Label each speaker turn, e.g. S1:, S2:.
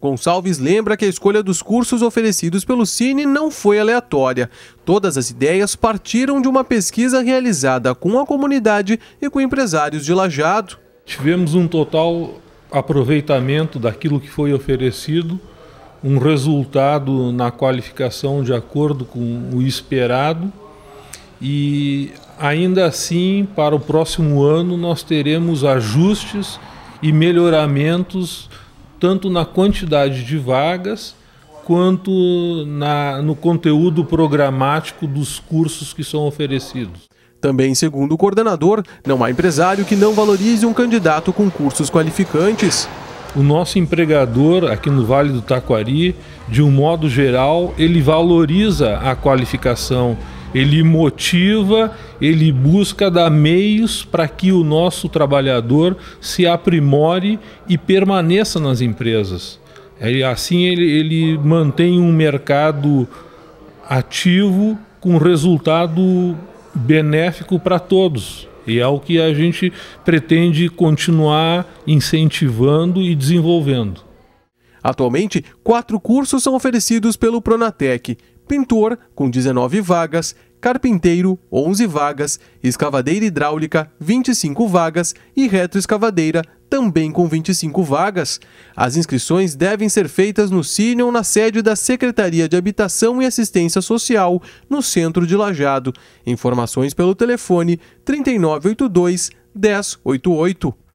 S1: Gonçalves lembra que a escolha dos cursos oferecidos pelo Cine não foi aleatória. Todas as ideias partiram de uma pesquisa realizada com a comunidade e com
S2: empresários de Lajado. Tivemos um total aproveitamento daquilo que foi oferecido, um resultado na qualificação de acordo com o esperado e ainda assim, para o próximo ano, nós teremos ajustes e melhoramentos tanto na quantidade de vagas quanto na, no conteúdo programático dos cursos que são oferecidos.
S1: Também, segundo o coordenador, não há
S2: empresário que não valorize um candidato com cursos qualificantes. O nosso empregador aqui no Vale do Taquari, de um modo geral, ele valoriza a qualificação ele motiva, ele busca dar meios para que o nosso trabalhador se aprimore e permaneça nas empresas. É, assim ele, ele mantém um mercado ativo com resultado benéfico para todos. E é o que a gente pretende continuar incentivando e desenvolvendo.
S1: Atualmente, quatro cursos são oferecidos pelo Pronatec:
S2: pintor, com
S1: 19 vagas, carpinteiro, 11 vagas, escavadeira hidráulica, 25 vagas e retroescavadeira, também com 25 vagas. As inscrições devem ser feitas no Cine ou na sede da Secretaria de Habitação e Assistência Social, no centro de Lajado. Informações pelo telefone 3982 1088.